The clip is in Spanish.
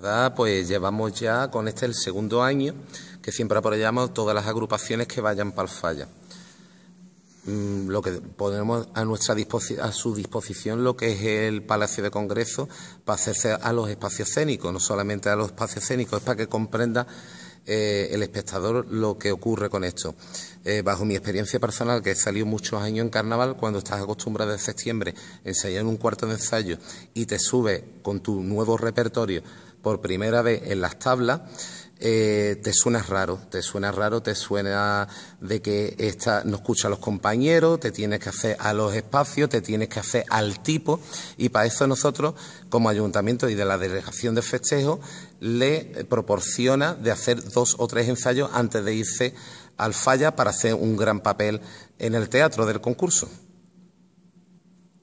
verdad, pues llevamos ya con este el segundo año que siempre apoyamos todas las agrupaciones que vayan para el falla. Mm, lo que ponemos a nuestra a su disposición lo que es el Palacio de Congreso para hacerse a los espacios escénicos, no solamente a los espacios escénicos, es para que comprenda eh, el espectador lo que ocurre con esto. Eh, bajo mi experiencia personal, que he salido muchos años en carnaval, cuando estás acostumbrado en septiembre a ensayar en un cuarto de ensayo y te sube con tu nuevo repertorio por primera vez en las tablas, eh, te suena raro, te suena raro, te suena de que esta no escucha a los compañeros, te tienes que hacer a los espacios, te tienes que hacer al tipo y para eso nosotros como ayuntamiento y de la delegación de festejos, le proporciona de hacer dos o tres ensayos antes de irse al falla para hacer un gran papel en el teatro del concurso.